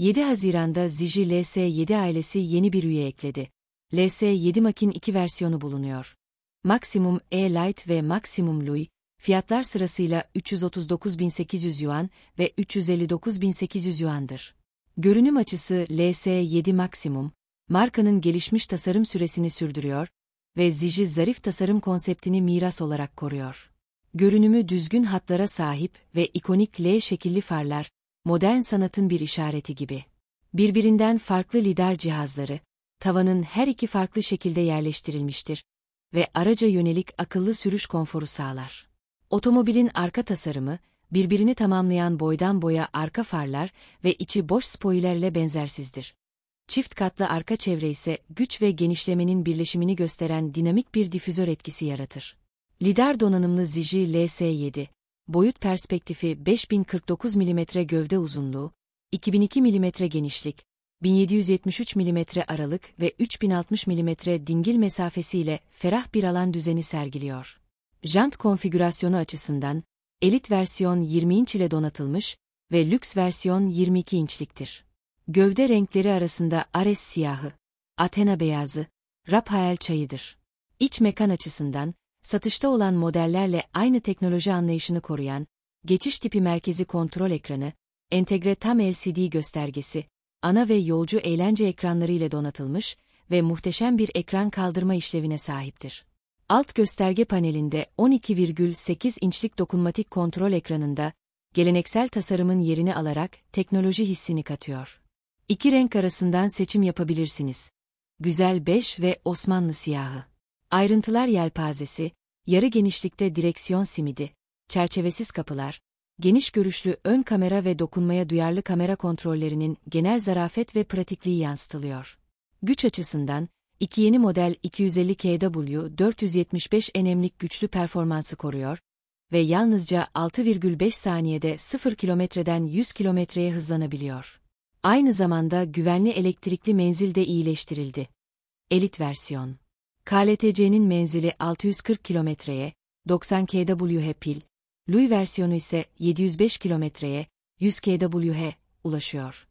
7 Haziran'da Ziji LS7 ailesi yeni bir üye ekledi. LS7 Mac'in iki versiyonu bulunuyor. Maximum e Light ve Maximum Lui, fiyatlar sırasıyla 339.800 yuan ve 359.800 yuandır. Görünüm açısı LS7 Maximum, markanın gelişmiş tasarım süresini sürdürüyor ve Ziji zarif tasarım konseptini miras olarak koruyor. Görünümü düzgün hatlara sahip ve ikonik L şekilli farlar, modern sanatın bir işareti gibi. Birbirinden farklı lider cihazları, tavanın her iki farklı şekilde yerleştirilmiştir ve araca yönelik akıllı sürüş konforu sağlar. Otomobilin arka tasarımı, birbirini tamamlayan boydan boya arka farlar ve içi boş spoilerle benzersizdir. Çift katlı arka çevre ise güç ve genişlemenin birleşimini gösteren dinamik bir difüzör etkisi yaratır. Lider donanımlı Ziji LS7, boyut perspektifi 5049 mm gövde uzunluğu, 2002 mm genişlik, 1773 mm aralık ve 3060 mm dingil mesafesiyle ferah bir alan düzeni sergiliyor. Jant konfigürasyonu açısından, elit versiyon 20 inç ile donatılmış ve lüks versiyon 22 inçliktir. Gövde renkleri arasında Ares siyahı, Athena beyazı, Raphael çayıdır. İç mekan açısından, satışta olan modellerle aynı teknoloji anlayışını koruyan, geçiş tipi merkezi kontrol ekranı, entegre tam LCD göstergesi, ana ve yolcu eğlence ekranları ile donatılmış ve muhteşem bir ekran kaldırma işlevine sahiptir. Alt gösterge panelinde 12,8 inçlik dokunmatik kontrol ekranında, geleneksel tasarımın yerini alarak teknoloji hissini katıyor. İki renk arasından seçim yapabilirsiniz. Güzel beş ve Osmanlı siyahı. Ayrıntılar yelpazesi, yarı genişlikte direksiyon simidi, çerçevesiz kapılar, geniş görüşlü ön kamera ve dokunmaya duyarlı kamera kontrollerinin genel zarafet ve pratikliği yansıtılıyor. Güç açısından, iki yeni model 250 kW 475 enemlik güçlü performansı koruyor ve yalnızca 6,5 saniyede 0 kilometreden 100 kilometreye hızlanabiliyor. Aynı zamanda güvenli elektrikli menzil de iyileştirildi. Elit versiyon KLTC'nin menzili 640 kilometreye, 90 kWh pil, Lui versiyonu ise 705 kilometreye, 100 kWh ulaşıyor.